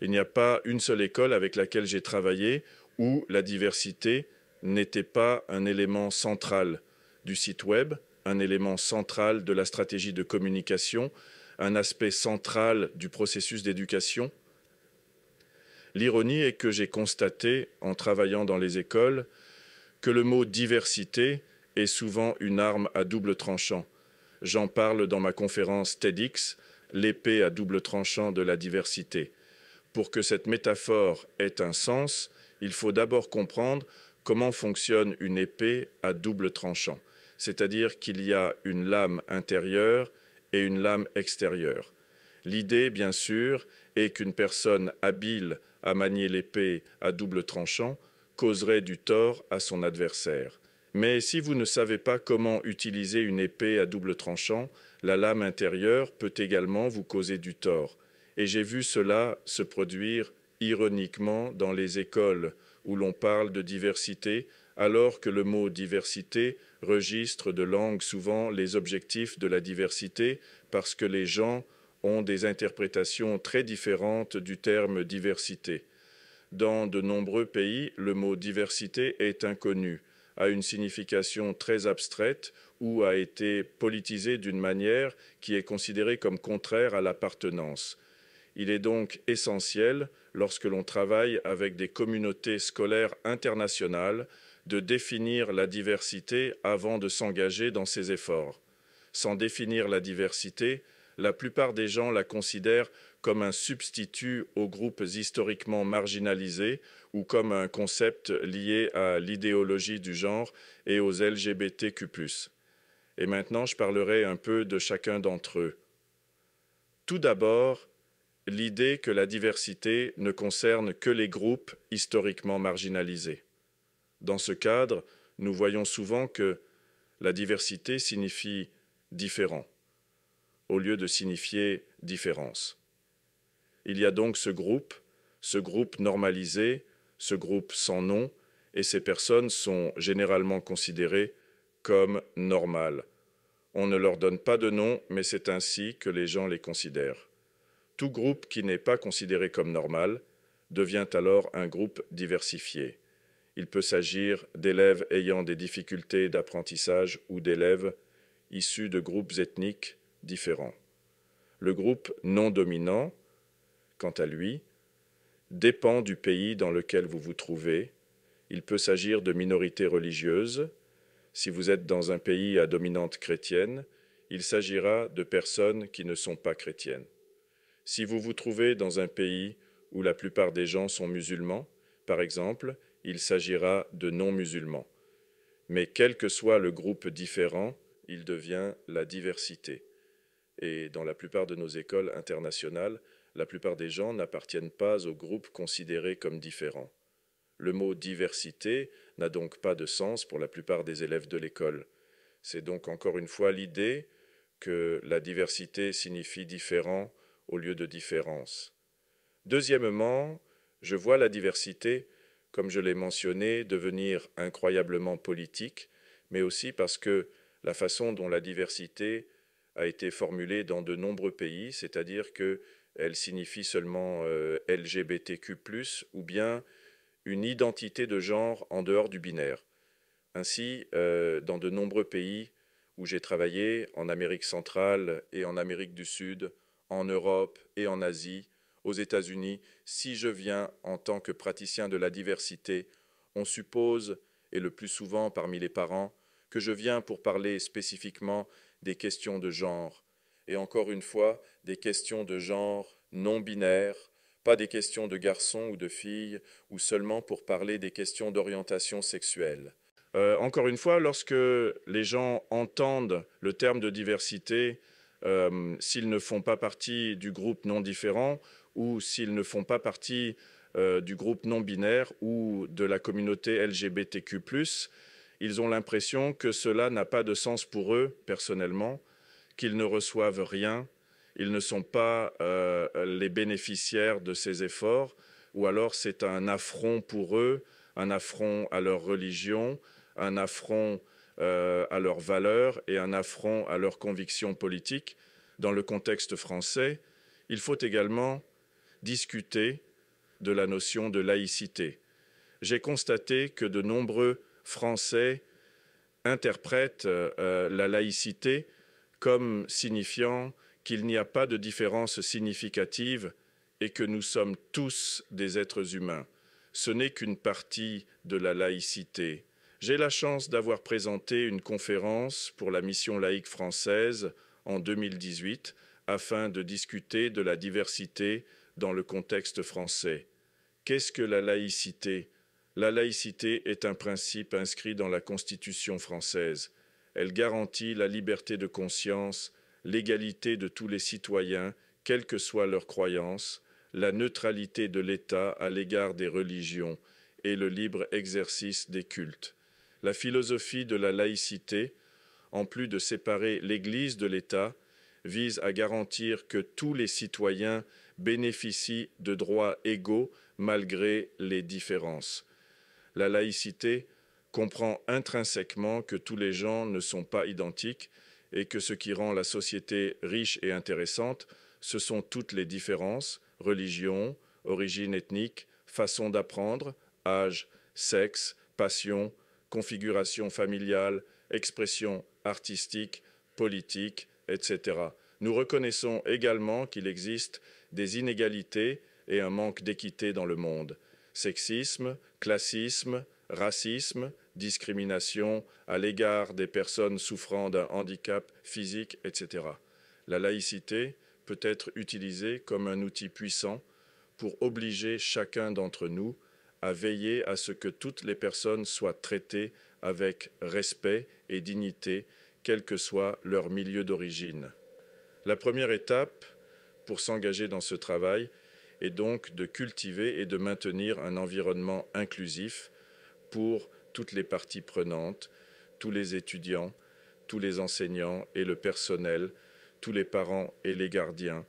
il n'y a pas une seule école avec laquelle j'ai travaillé où la diversité n'était pas un élément central du site web, un élément central de la stratégie de communication, un aspect central du processus d'éducation. L'ironie est que j'ai constaté, en travaillant dans les écoles, que le mot diversité est souvent une arme à double tranchant. J'en parle dans ma conférence TEDx, l'épée à double tranchant de la diversité. Pour que cette métaphore ait un sens, il faut d'abord comprendre comment fonctionne une épée à double tranchant, c'est-à-dire qu'il y a une lame intérieure et une lame extérieure. L'idée, bien sûr, est qu'une personne habile à manier l'épée à double tranchant causerait du tort à son adversaire. Mais si vous ne savez pas comment utiliser une épée à double tranchant, la lame intérieure peut également vous causer du tort. Et j'ai vu cela se produire ironiquement dans les écoles où l'on parle de diversité, alors que le mot diversité registre de langue souvent les objectifs de la diversité parce que les gens ont des interprétations très différentes du terme diversité. Dans de nombreux pays, le mot diversité est inconnu, a une signification très abstraite ou a été politisé d'une manière qui est considérée comme contraire à l'appartenance. Il est donc essentiel, lorsque l'on travaille avec des communautés scolaires internationales, de définir la diversité avant de s'engager dans ces efforts. Sans définir la diversité, la plupart des gens la considèrent comme un substitut aux groupes historiquement marginalisés ou comme un concept lié à l'idéologie du genre et aux LGBTQ. Et maintenant, je parlerai un peu de chacun d'entre eux. Tout d'abord, l'idée que la diversité ne concerne que les groupes historiquement marginalisés. Dans ce cadre, nous voyons souvent que la diversité signifie différent, au lieu de signifier différence. Il y a donc ce groupe, ce groupe normalisé, ce groupe sans nom, et ces personnes sont généralement considérées comme normales. On ne leur donne pas de nom, mais c'est ainsi que les gens les considèrent. Tout groupe qui n'est pas considéré comme normal devient alors un groupe diversifié. Il peut s'agir d'élèves ayant des difficultés d'apprentissage ou d'élèves issus de groupes ethniques différents. Le groupe non dominant, quant à lui, dépend du pays dans lequel vous vous trouvez. Il peut s'agir de minorités religieuses. Si vous êtes dans un pays à dominante chrétienne, il s'agira de personnes qui ne sont pas chrétiennes. Si vous vous trouvez dans un pays où la plupart des gens sont musulmans, par exemple, il s'agira de non-musulmans. Mais quel que soit le groupe différent, il devient la diversité. Et dans la plupart de nos écoles internationales, la plupart des gens n'appartiennent pas au groupe considéré comme différent. Le mot diversité n'a donc pas de sens pour la plupart des élèves de l'école. C'est donc encore une fois l'idée que la diversité signifie différent au lieu de différence. Deuxièmement, je vois la diversité, comme je l'ai mentionné, devenir incroyablement politique, mais aussi parce que la façon dont la diversité a été formulée dans de nombreux pays, c'est-à-dire qu'elle signifie seulement euh, LGBTQ ⁇ ou bien une identité de genre en dehors du binaire. Ainsi, euh, dans de nombreux pays où j'ai travaillé, en Amérique centrale et en Amérique du Sud, en Europe et en Asie, aux États-Unis, si je viens en tant que praticien de la diversité, on suppose, et le plus souvent parmi les parents, que je viens pour parler spécifiquement des questions de genre, et encore une fois, des questions de genre non binaires, pas des questions de garçons ou de filles, ou seulement pour parler des questions d'orientation sexuelle. Euh, encore une fois, lorsque les gens entendent le terme de diversité, euh, s'ils ne font pas partie du groupe non différent ou s'ils ne font pas partie euh, du groupe non binaire ou de la communauté LGBTQ ⁇ ils ont l'impression que cela n'a pas de sens pour eux personnellement, qu'ils ne reçoivent rien, ils ne sont pas euh, les bénéficiaires de ces efforts, ou alors c'est un affront pour eux, un affront à leur religion, un affront euh, à leurs valeurs et un affront à leurs convictions politiques dans le contexte français, il faut également discuter de la notion de laïcité. J'ai constaté que de nombreux Français interprètent euh, euh, la laïcité comme signifiant qu'il n'y a pas de différence significative et que nous sommes tous des êtres humains. Ce n'est qu'une partie de la laïcité. J'ai la chance d'avoir présenté une conférence pour la mission laïque française en 2018 afin de discuter de la diversité dans le contexte français. Qu'est-ce que la laïcité La laïcité est un principe inscrit dans la Constitution française. Elle garantit la liberté de conscience, l'égalité de tous les citoyens, quelles que soient leurs croyances, la neutralité de l'État à l'égard des religions et le libre exercice des cultes la philosophie de la laïcité, en plus de séparer l'Église de l'État, vise à garantir que tous les citoyens bénéficient de droits égaux malgré les différences. La laïcité comprend intrinsèquement que tous les gens ne sont pas identiques et que ce qui rend la société riche et intéressante, ce sont toutes les différences, religion, origine ethnique, façon d'apprendre, âge, sexe, passion, configuration familiale, expression artistique, politique, etc. Nous reconnaissons également qu'il existe des inégalités et un manque d'équité dans le monde. Sexisme, classisme, racisme, discrimination à l'égard des personnes souffrant d'un handicap physique, etc. La laïcité peut être utilisée comme un outil puissant pour obliger chacun d'entre nous à veiller à ce que toutes les personnes soient traitées avec respect et dignité, quel que soit leur milieu d'origine. La première étape pour s'engager dans ce travail est donc de cultiver et de maintenir un environnement inclusif pour toutes les parties prenantes, tous les étudiants, tous les enseignants et le personnel, tous les parents et les gardiens,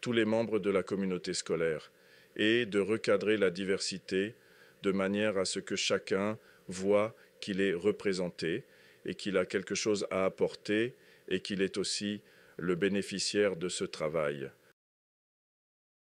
tous les membres de la communauté scolaire et de recadrer la diversité de manière à ce que chacun voit qu'il est représenté et qu'il a quelque chose à apporter et qu'il est aussi le bénéficiaire de ce travail.